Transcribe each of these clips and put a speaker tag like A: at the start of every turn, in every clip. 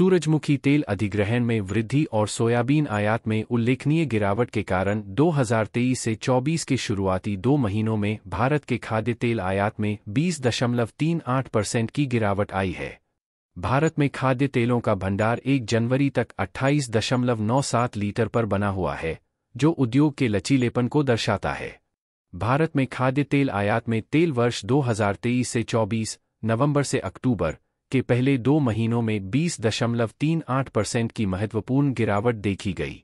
A: सूरजमुखी तेल अधिग्रहण में वृद्धि और सोयाबीन आयात में उल्लेखनीय गिरावट के कारण 2023 से 24 के शुरुआती दो महीनों में भारत के खाद्य तेल आयात में 20.38 परसेंट की गिरावट आई है भारत में खाद्य तेलों का भंडार 1 जनवरी तक 28.97 लीटर पर बना हुआ है जो उद्योग के लचीलेपन को दर्शाता है भारत में खाद्य तेल आयात में तेल वर्ष 2023 से 24 नवंबर से अक्टूबर के पहले दो महीनों में 20.38 परसेंट की महत्वपूर्ण गिरावट देखी गई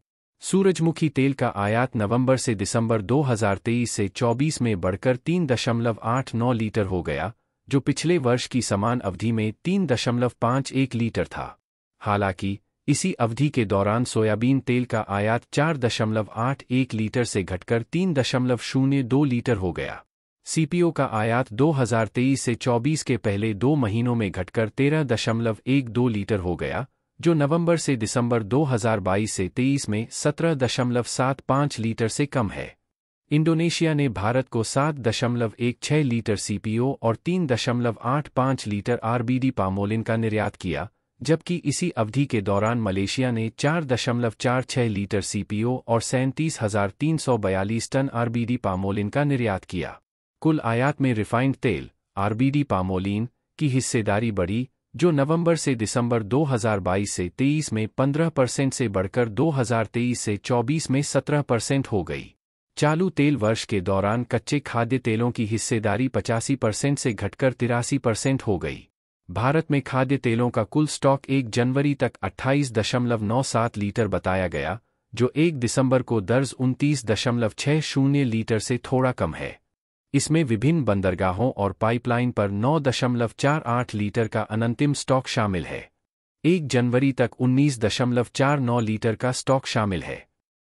A: सूरजमुखी तेल का आयात नवंबर से दिसंबर 2023 से 24 में बढ़कर 3.89 लीटर हो गया जो पिछले वर्ष की समान अवधि में 3.51 लीटर था हालांकि इसी अवधि के दौरान सोयाबीन तेल का आयात 4.81 लीटर से घटकर 3.02 लीटर हो गया सीपीओ का आयात 2023 से 24 के पहले दो महीनों में घटकर 13.12 लीटर हो गया जो नवंबर से दिसंबर 2022 से 23 में 17.75 लीटर से कम है इंडोनेशिया ने भारत को 7.16 लीटर सीपीओ और 3.85 लीटर आरबीडी पामोलिन का निर्यात किया जबकि इसी अवधि के दौरान मलेशिया ने 4.46 लीटर सीपीओ और सैंतीस टन आरबीडी पामोलिन का निर्यात किया कुल आयात में रिफाइंड तेल आरबीडी पामोलिन की हिस्सेदारी बढ़ी जो नवंबर से दिसंबर 2022 से 23 में 15 परसेंट से बढ़कर 2023 से 24 में 17 परसेंट हो गई चालू तेल वर्ष के दौरान कच्चे खाद्य तेलों की हिस्सेदारी पचासी परसेंट से घटकर तिरासी परसेंट हो गई भारत में खाद्य तेलों का कुल स्टॉक 1 जनवरी तक 28.97 लीटर बताया गया जो 1 दिसंबर को दर्ज उनतीस दशमलव छह शून्य लीटर से थोड़ा कम है इसमें विभिन्न बंदरगाहों और पाइपलाइन पर 9.48 लीटर का अनंतिम स्टॉक शामिल है एक जनवरी तक 19.49 लीटर का स्टॉक शामिल है